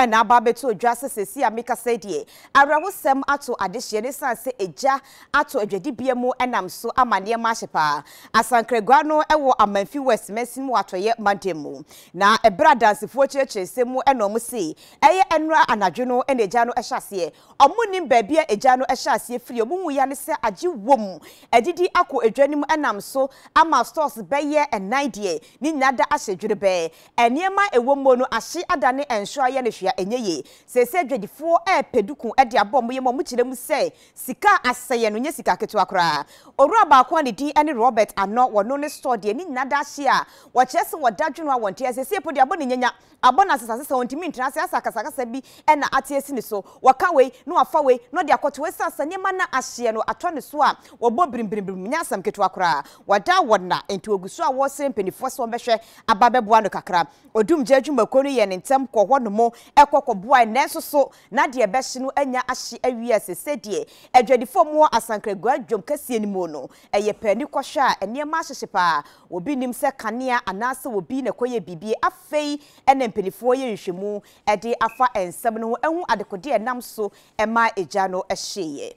ɛna aba abɛto odwa sesesi a meka sɛ deɛ awerɛhosɛm ato adehyeɛ ne san sɛ egya ato adwadibea mu ɛnam so ama nneɛma ahye paa asankragua no ɛwɔ amanfi west mɛnsin mu atɔyɛ mandem mu na ɛbrɛ adansefoɔ kyerɛkyerɛ sɛ mu ɛna ɔmo se ɛyɛ ɛnura anadwo no ɛna egya no ɛhyɛ aseɛ ɔmo nim baabi a egya no ɛhyɛ aseɛ firi ɔmo nwuya ne sɛ agye wɔm adidi akɔ edwa no mu ɛnam so ama stores bɛyɛ ɛnan deɛ ne nyinaa da ahyɛ dwere bɛɛ ɛwɔ mu no ahye ada nsoa yɛ ne hwea a ɛnyɛ yie sɛsɛ dwadifoɔ ɛɛpɛ duku ɛde abɔ ɔmo yɛ mu ɔmo kyerɛ mu sɛ sika asɛyɛ no nyɛ sika ketewa koraa owura baako a ne din ɛne robert ano wɔno ne sɔɔ deɛ ne nyinaa da ahye a wɔkyerɛ sɛ wɔda dwene a wɔnte ɛsɛ sɛ epo deɛ abɔ ne nyanya abɔ na asesa sesa wɔntumi ntena ase asa kasakasa bi ate esi ne so wɔka wei na wafa wei na ɔde akɔto esi asa nneɛma na ahyeɛ no atɔ ne so a wɔbɔ birimbirimbirim nyɛ asɛm ketewa koraa wɔda wɔn na nti ogu so a wɔsere mpanyinfoɔ so wɔbɛhwɛ aba bɛboa no kakra odumgya adwumakuo no yɛ ne ntɛm kɔ hɔ nom ɛkɔ kɔboa nanso so na deɛ ɛbɛhye no anya ahye awie ase sɛdeɛ adwadifoɔ mu asankragua dwom kɛseɛ no mu no ɛyɛ paani kɔhwɛ a nneɛma ahyehye paa obi nim sɛ kanea anaasɛ obi na ɛkɔyɛ biribi afei ɛna mpanimfoɔ yɛ nhwehwɛmu ɛde afa nsɛm no ho ɛho adekodeɛ nam so ɛma agya no ɛhyeeɛ